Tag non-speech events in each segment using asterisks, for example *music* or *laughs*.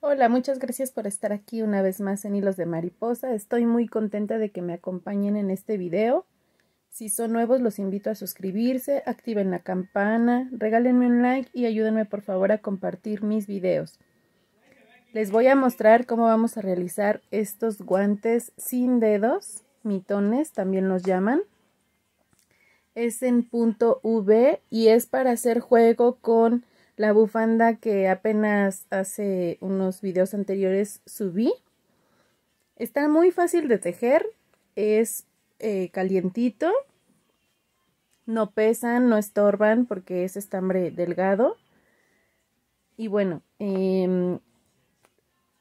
Hola, muchas gracias por estar aquí una vez más en Hilos de Mariposa. Estoy muy contenta de que me acompañen en este video. Si son nuevos, los invito a suscribirse, activen la campana, regálenme un like y ayúdenme por favor a compartir mis videos. Les voy a mostrar cómo vamos a realizar estos guantes sin dedos, mitones también los llaman. Es en punto V y es para hacer juego con la bufanda que apenas hace unos videos anteriores subí. Está muy fácil de tejer, es eh, calientito, no pesan, no estorban porque es estambre delgado. Y bueno, em,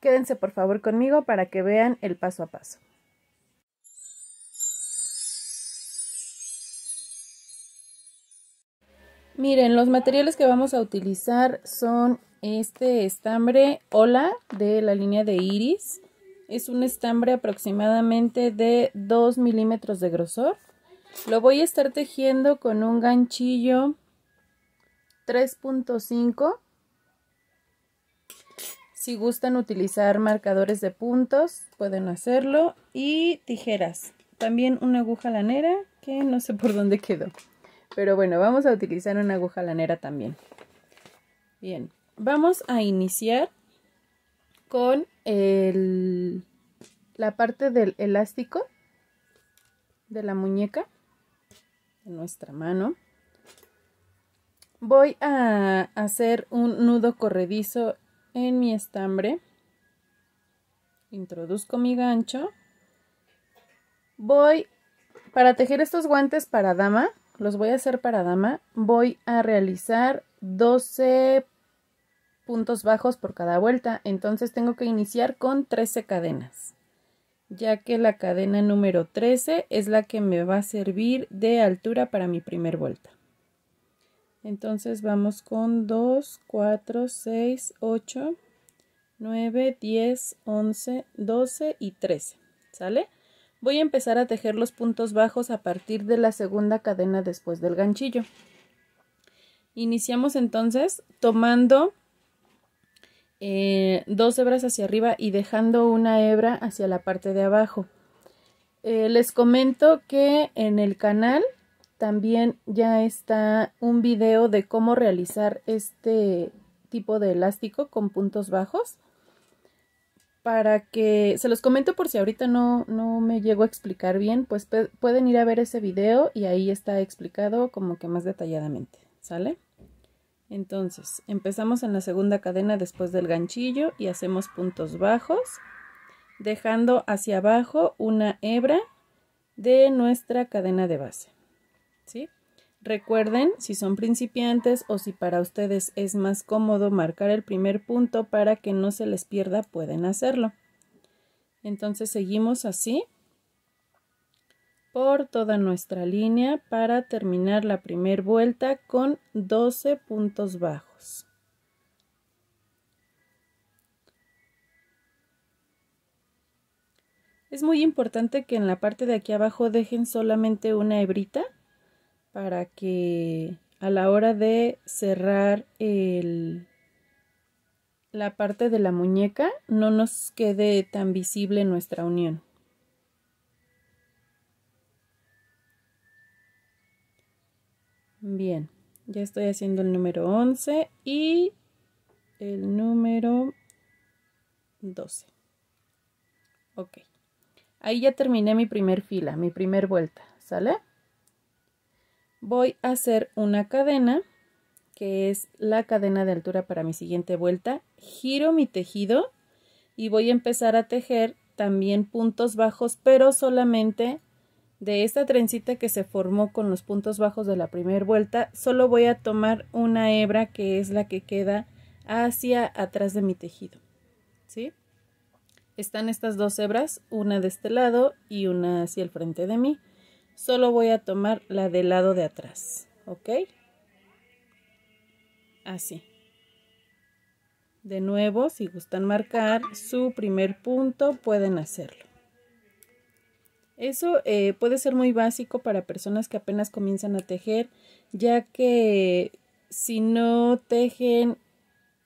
quédense por favor conmigo para que vean el paso a paso. Miren, los materiales que vamos a utilizar son este estambre Hola de la línea de Iris. Es un estambre aproximadamente de 2 milímetros de grosor. Lo voy a estar tejiendo con un ganchillo 3.5. Si gustan utilizar marcadores de puntos, pueden hacerlo. Y tijeras. También una aguja lanera que no sé por dónde quedó. Pero bueno, vamos a utilizar una aguja lanera también. Bien, vamos a iniciar con el, la parte del elástico de la muñeca, de nuestra mano. Voy a hacer un nudo corredizo en mi estambre. Introduzco mi gancho. Voy, para tejer estos guantes para dama, los voy a hacer para dama, voy a realizar 12 puntos bajos por cada vuelta, entonces tengo que iniciar con 13 cadenas, ya que la cadena número 13 es la que me va a servir de altura para mi primer vuelta. Entonces vamos con 2, 4, 6, 8, 9, 10, 11, 12 y 13, ¿sale? Voy a empezar a tejer los puntos bajos a partir de la segunda cadena después del ganchillo. Iniciamos entonces tomando eh, dos hebras hacia arriba y dejando una hebra hacia la parte de abajo. Eh, les comento que en el canal también ya está un video de cómo realizar este tipo de elástico con puntos bajos para que se los comento por si ahorita no, no me llego a explicar bien, pues pueden ir a ver ese video y ahí está explicado como que más detalladamente, ¿sale? Entonces, empezamos en la segunda cadena después del ganchillo y hacemos puntos bajos, dejando hacia abajo una hebra de nuestra cadena de base, ¿sí? Recuerden, si son principiantes o si para ustedes es más cómodo marcar el primer punto para que no se les pierda, pueden hacerlo. Entonces seguimos así por toda nuestra línea para terminar la primera vuelta con 12 puntos bajos. Es muy importante que en la parte de aquí abajo dejen solamente una hebrita para que a la hora de cerrar el, la parte de la muñeca no nos quede tan visible nuestra unión. Bien, ya estoy haciendo el número 11 y el número 12. Ok, ahí ya terminé mi primer fila, mi primer vuelta, ¿sale? voy a hacer una cadena que es la cadena de altura para mi siguiente vuelta giro mi tejido y voy a empezar a tejer también puntos bajos pero solamente de esta trencita que se formó con los puntos bajos de la primera vuelta solo voy a tomar una hebra que es la que queda hacia atrás de mi tejido ¿sí? están estas dos hebras una de este lado y una hacia el frente de mí solo voy a tomar la del lado de atrás, ¿ok? Así. De nuevo, si gustan marcar su primer punto, pueden hacerlo. Eso eh, puede ser muy básico para personas que apenas comienzan a tejer, ya que si no tejen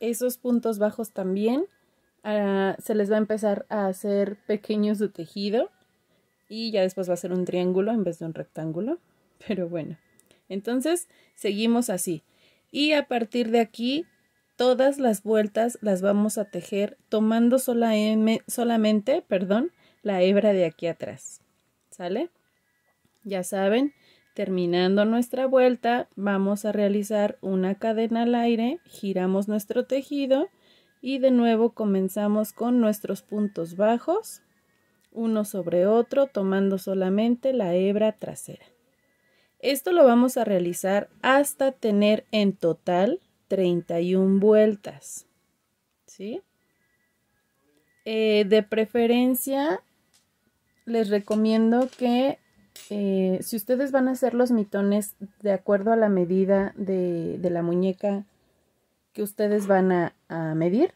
esos puntos bajos también, ah, se les va a empezar a hacer pequeños su tejido y ya después va a ser un triángulo en vez de un rectángulo, *laughs* pero bueno. Entonces seguimos así y a partir de aquí todas las vueltas las vamos a tejer tomando M, solamente, perdón, la hebra de aquí atrás. ¿Sale? Ya saben, terminando nuestra vuelta vamos a realizar una cadena al aire, giramos nuestro tejido y de nuevo comenzamos con nuestros puntos bajos uno sobre otro, tomando solamente la hebra trasera. Esto lo vamos a realizar hasta tener en total 31 vueltas. ¿sí? Eh, de preferencia, les recomiendo que eh, si ustedes van a hacer los mitones de acuerdo a la medida de, la muñeca que ustedes van a medir,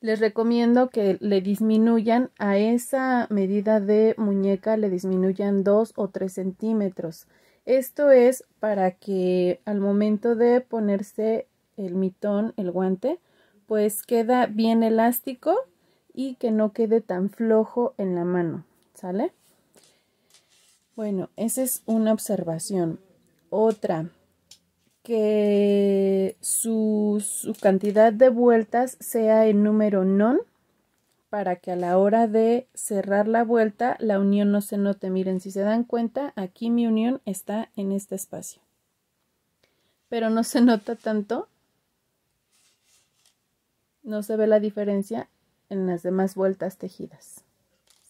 les recomiendo que le disminuyan a esa medida de muñeca, le disminuyan 2 o 3 centímetros. Esto es para que al momento de ponerse el mitón, el guante, pues queda bien elástico y que no quede tan flojo en la mano, ¿sale? Bueno, esa es una observación. Otra, que su, cantidad de vueltas sea en número non para que a la hora de cerrar la vuelta la unión no se note. Miren, si se dan cuenta, aquí mi unión está en este espacio. Pero no se nota tanto. No se ve la diferencia en las demás vueltas tejidas.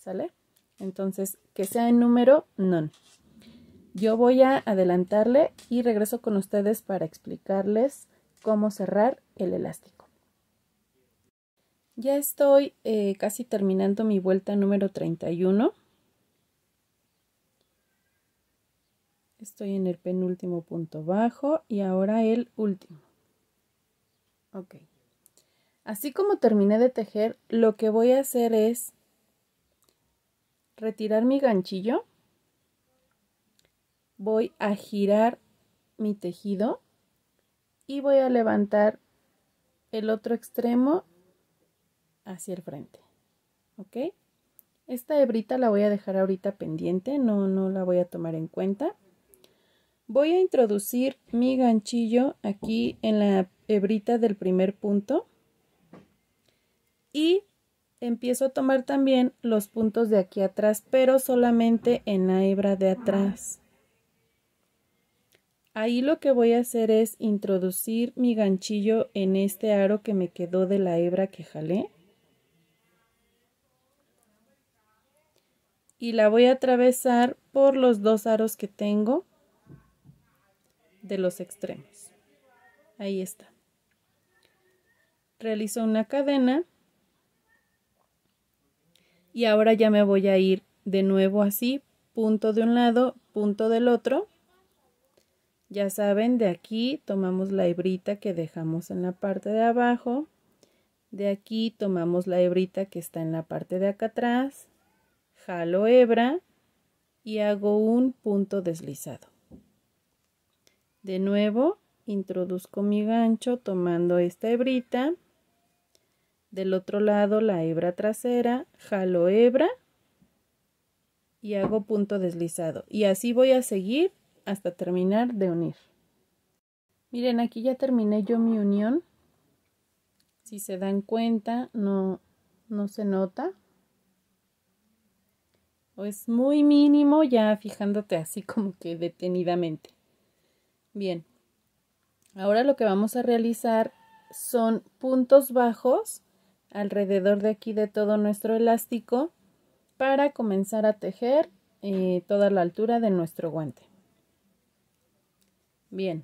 ¿Sale? Entonces, que sea en número non. Yo voy a adelantarle y regreso con ustedes para explicarles cómo cerrar el elástico. Ya estoy eh, casi terminando mi vuelta número 31. Estoy en el penúltimo punto bajo y ahora el último. Ok. Así como terminé de tejer, lo que voy a hacer es retirar mi ganchillo voy a girar mi tejido y voy a levantar el otro extremo hacia el frente. ¿Ok? Esta hebrita la voy a dejar ahorita pendiente, no, no la voy a tomar en cuenta. Voy a introducir mi ganchillo aquí en la hebrita del primer punto y empiezo a tomar también los puntos de aquí atrás, pero solamente en la hebra de atrás. Ahí lo que voy a hacer es introducir mi ganchillo en este aro que me quedó de la hebra que jalé. Y la voy a atravesar por los dos aros que tengo de los extremos. Ahí está. Realizo una cadena. Y ahora ya me voy a ir de nuevo así, punto de un lado, punto del otro. Ya saben, de aquí tomamos la hebrita que dejamos en la parte de abajo. De aquí tomamos la hebrita que está en la parte de acá atrás. Jalo hebra y hago un punto deslizado. De nuevo, introduzco mi gancho tomando esta hebrita. Del otro lado la hebra trasera, jalo hebra y hago punto deslizado. Y así voy a seguir hasta terminar de unir. Miren, aquí ya terminé yo mi unión. Si se dan cuenta, no, no se nota. O es muy mínimo ya fijándote así como que detenidamente. Bien, ahora lo que vamos a realizar son puntos bajos alrededor de aquí de todo nuestro elástico para comenzar a tejer eh, toda la altura de nuestro guante. Bien.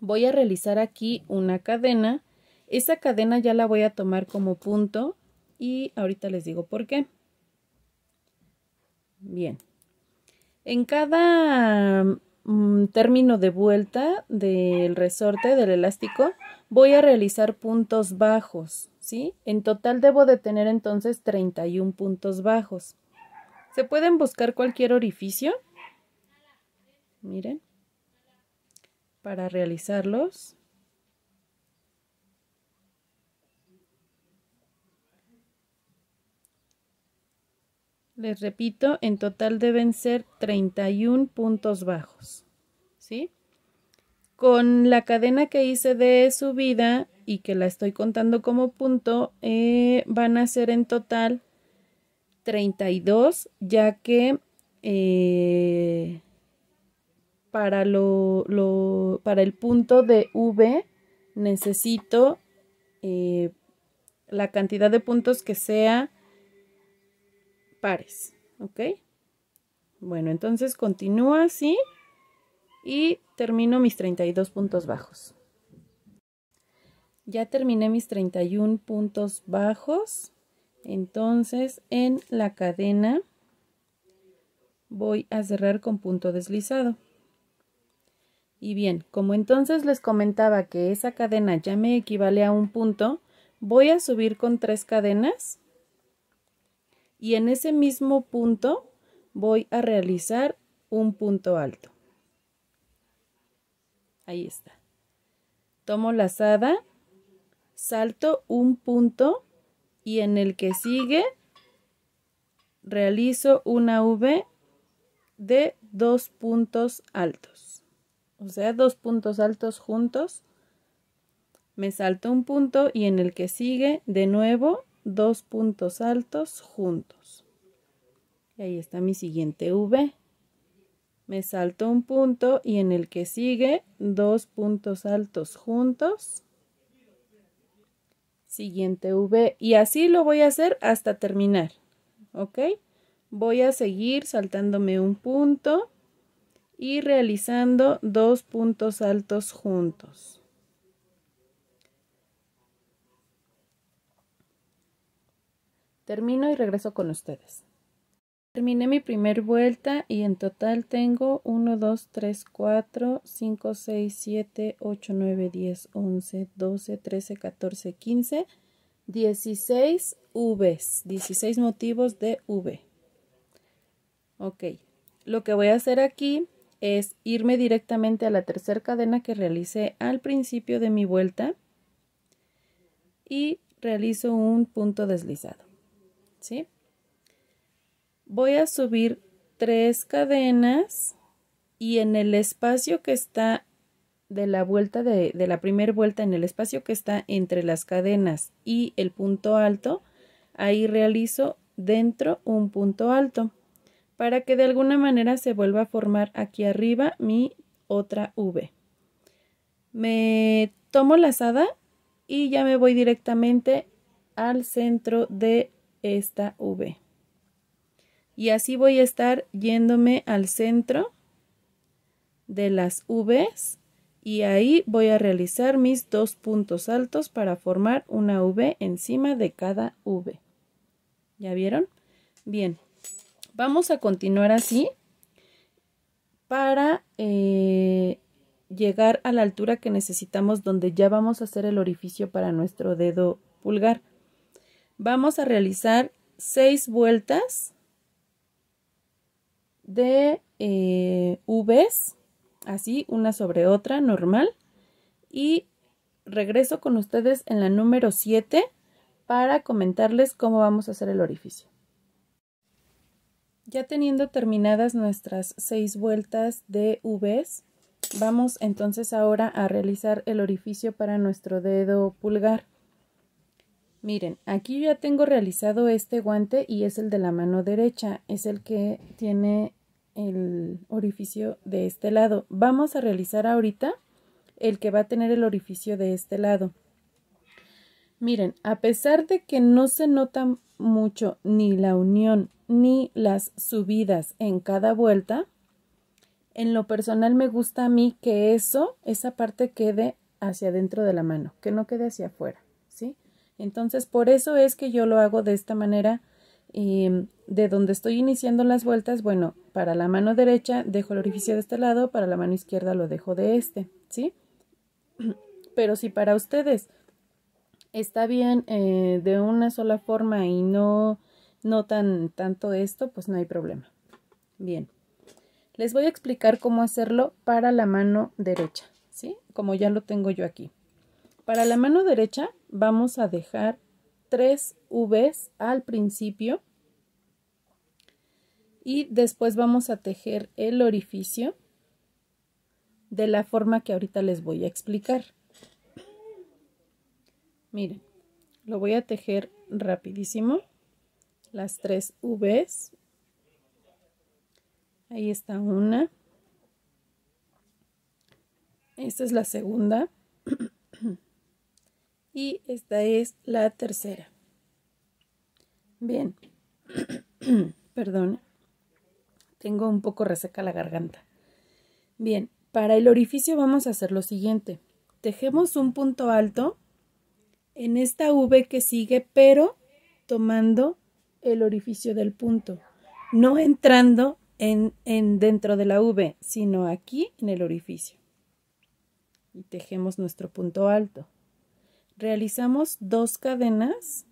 Voy a realizar aquí una cadena. Esa cadena ya la voy a tomar como punto y ahorita les digo por qué. Bien. En cada mm, término de vuelta del resorte, del elástico, voy a realizar puntos bajos, ¿sí? En total debo de tener entonces 31 puntos bajos. Se pueden buscar cualquier orificio. Miren para realizarlos. Les repito, en total deben ser 31 puntos bajos, ¿sí? Con la cadena que hice de subida y que la estoy contando como punto, eh, van a ser en total 32, ya que eh, para, para el punto de V necesito eh, la cantidad de puntos que sea pares, ¿ok? Bueno, entonces continúo así y termino mis 32 puntos bajos. Ya terminé mis 31 puntos bajos. Entonces en la cadena voy a cerrar con punto deslizado. Y bien, como entonces les comentaba que esa cadena ya me equivale a un punto, voy a subir con tres cadenas y en ese mismo punto voy a realizar un punto alto. Ahí está. Tomo la lazada, salto un punto y en el que sigue realizo una V de dos puntos altos o sea, dos puntos altos juntos, me salto un punto y en el que sigue de nuevo dos puntos altos juntos. Y ahí está mi siguiente V. Me salto un punto y en el que sigue dos puntos altos juntos. Siguiente V. Y así lo voy a hacer hasta terminar. ¿Ok? Voy a seguir saltándome un punto y realizando dos puntos altos juntos. Termino y regreso con ustedes. Terminé mi primer vuelta y en total tengo 1, 2, 3, 4, 5, 6, 7, 8, 9, 10, 11, 12, 13, 14, 15, 16 Vs, 16 motivos de V. Ok, lo que voy a hacer aquí es irme directamente a la tercera cadena que realicé al principio de mi vuelta y realizo un punto deslizado. ¿Sí? Voy a subir tres cadenas y en el espacio que está de la vuelta de, de la primera vuelta, en el espacio que está entre las cadenas y el punto alto, ahí realizo dentro un punto alto para que de alguna manera se vuelva a formar aquí arriba mi otra V. Me tomo la lazada y ya me voy directamente al centro de esta V. Y así voy a estar yéndome al centro de las V y ahí voy a realizar mis dos puntos altos para formar una V encima de cada V. ¿Ya vieron? Bien, Vamos a continuar así para eh, llegar a la altura que necesitamos donde ya vamos a hacer el orificio para nuestro dedo pulgar. Vamos a realizar seis vueltas de eh, Vs, así una sobre otra, normal. Y regreso con ustedes en la número 7 para comentarles cómo vamos a hacer el orificio. Ya teniendo terminadas nuestras seis vueltas de V, vamos entonces ahora a realizar el orificio para nuestro dedo pulgar. Miren, aquí ya tengo realizado este guante y es el de la mano derecha, es el que tiene el orificio de este lado. Vamos a realizar ahorita el que va a tener el orificio de este lado. Miren, a pesar de que no se nota mucho ni la unión ni las subidas en cada vuelta, en lo personal me gusta a mí que eso, esa parte quede hacia adentro de la mano, que no quede hacia afuera, ¿sí? Entonces, por eso es que yo lo hago de esta manera, y em, de donde estoy iniciando las vueltas, bueno, para la mano derecha dejo el orificio de este lado, para la mano izquierda lo dejo de este, ¿sí? *clears throat* Pero si para ustedes está bien eh, de una sola forma y no, no tan tanto esto, pues no hay problema. Bien, les voy a explicar cómo hacerlo para la mano derecha, ¿sí? Como ya lo tengo yo aquí. Para la mano derecha vamos a dejar tres Vs al principio y después vamos a tejer el orificio de la forma que ahorita les voy a explicar. Miren, lo voy a tejer rapidísimo. Las tres Vs. Ahí está una. Esta es la segunda. *clears throat* y esta es la tercera. Bien. *clears throat* Perdón. Tengo un poco reseca la garganta. Bien, para el orificio vamos a hacer lo siguiente. Tejemos un punto alto en esta V que sigue, pero tomando el orificio del punto, no entrando en, dentro de la V, sino aquí en el orificio. Y tejemos nuestro punto alto. Realizamos dos cadenas.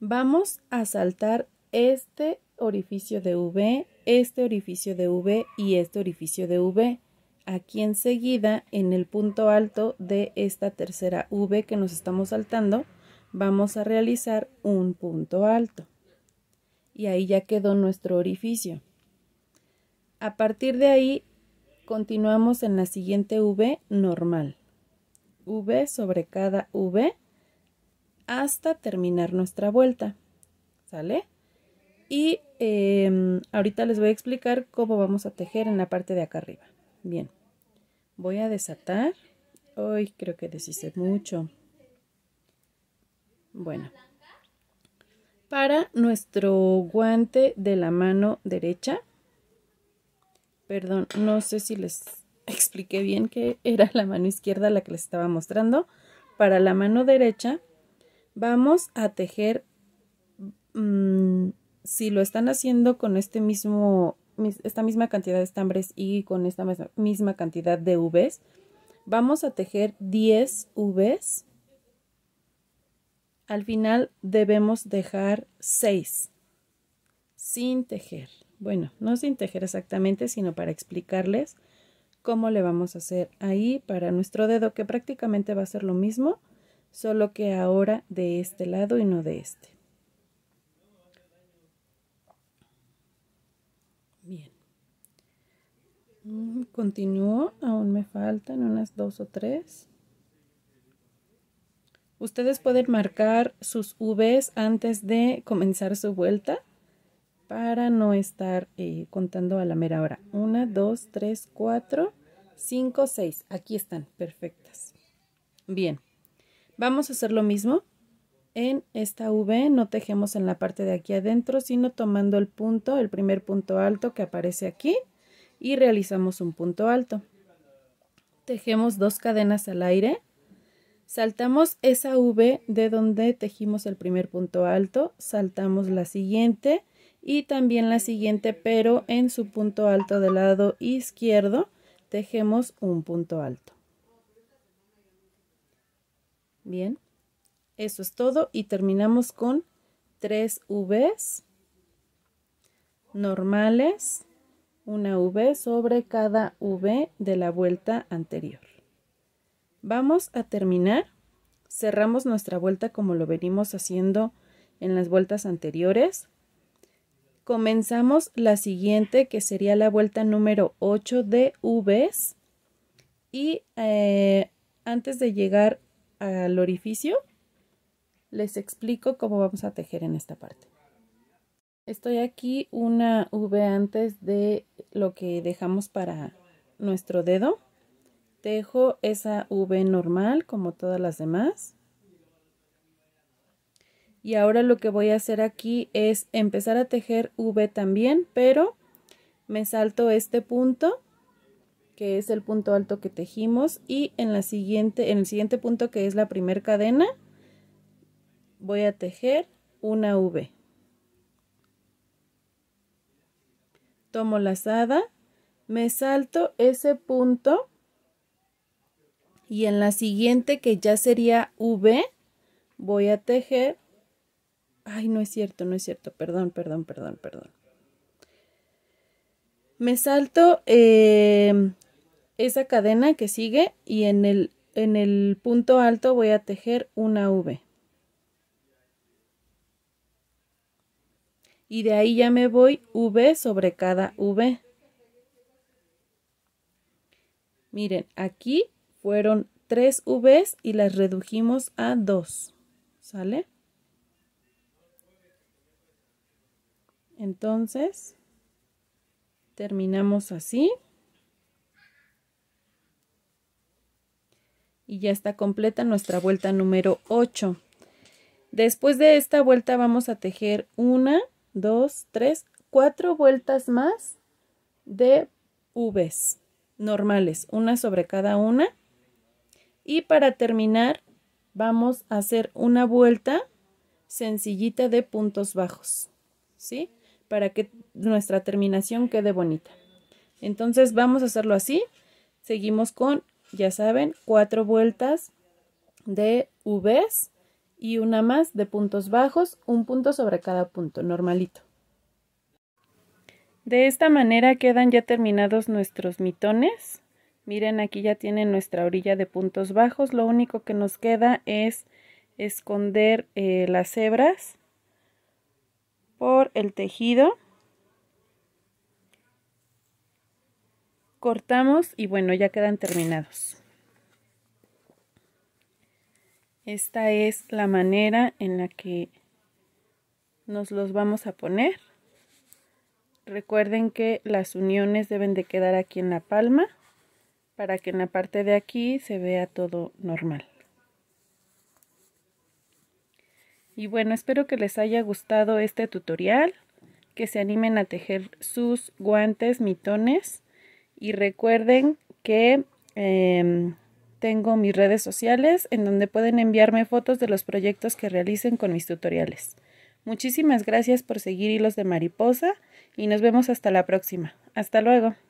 Vamos a saltar este orificio de V, este orificio de V y este orificio de V aquí enseguida en el punto alto de esta tercera V que nos estamos saltando vamos a realizar un punto alto y ahí ya quedó nuestro orificio a partir de ahí continuamos en la siguiente V normal V sobre cada V hasta terminar nuestra vuelta ¿sale? y em, ahorita les voy a explicar cómo vamos a tejer en la parte de acá arriba bien Voy a desatar. Hoy creo que deshice mucho. Bueno. Para nuestro guante de la mano derecha. Perdón, no sé si les *laughs* expliqué bien que era la mano izquierda la que les estaba mostrando. Para la mano derecha vamos a tejer, mm, si lo están haciendo con este mismo esta misma cantidad de estambres y con esta misma cantidad de Vs, vamos a tejer 10 Vs. Al final debemos dejar 6 sin tejer. Bueno, no sin tejer exactamente, sino para explicarles cómo le vamos a hacer ahí para nuestro dedo, que prácticamente va a ser lo mismo, solo que ahora de este lado y no de este. Mm, continúo, aún me faltan unas dos o tres. Ustedes pueden marcar sus Vs antes de comenzar su vuelta para no estar eh, contando a la mera hora. Una, dos, tres, cuatro, cinco, seis. Aquí están, perfectas. Bien, vamos a hacer lo mismo. En esta V no tejemos en la parte de aquí adentro, sino tomando el punto, el primer punto alto que aparece aquí y realizamos un punto alto. Tejemos dos cadenas al aire. Saltamos esa V de donde tejimos el primer punto alto, saltamos la siguiente y también la siguiente, pero en su punto alto del lado izquierdo tejemos un punto alto. Bien, eso es todo y terminamos con tres Vs normales una V sobre cada V de la vuelta anterior. Vamos a terminar. Cerramos nuestra vuelta como lo venimos haciendo en las vueltas anteriores. Comenzamos la siguiente que sería la vuelta número 8 de Vs y eh, antes de llegar al orificio les explico cómo vamos a tejer en esta parte. Estoy aquí una V antes de lo que dejamos para nuestro dedo. Tejo esa V normal como todas las demás. Y ahora lo que voy a hacer aquí es empezar a tejer V también, pero me salto este punto que es el punto alto que tejimos y en la siguiente en el siguiente punto que es la primera cadena voy a tejer una V. tomo lazada, me salto ese punto y en la siguiente que ya sería V voy a tejer ay no es cierto no es cierto perdón perdón perdón perdón me salto eh, esa cadena que sigue y en el en el punto alto voy a tejer una V y de ahí ya me voy V sobre cada V. Miren, aquí fueron tres Vs y las redujimos a 2. ¿Sale? Entonces, terminamos así. Y ya está completa nuestra vuelta número 8. Después de esta vuelta vamos a tejer una Dos, tres, cuatro vueltas más de Vs normales, una sobre cada una. Y para terminar, vamos a hacer una vuelta sencillita de puntos bajos, ¿sí? Para que nuestra terminación quede bonita. Entonces vamos a hacerlo así. Seguimos con, ya saben, cuatro vueltas de Vs y una más de puntos bajos, un punto sobre cada punto, normalito. De esta manera quedan ya terminados nuestros mitones. Miren, aquí ya tienen nuestra orilla de puntos bajos. Lo único que nos queda es esconder eh, las hebras por el tejido. Cortamos y bueno, ya quedan terminados. Esta es la manera en la que nos los vamos a poner. Recuerden que las uniones deben de quedar aquí en la palma para que en la parte de aquí se vea todo normal. Y bueno, espero que les haya gustado este tutorial, que se animen a tejer sus guantes, mitones y recuerden que... Em, tengo mis redes sociales en donde pueden enviarme fotos de los proyectos que realicen con mis tutoriales. Muchísimas gracias por seguir Hilos de Mariposa y nos vemos hasta la próxima. Hasta luego.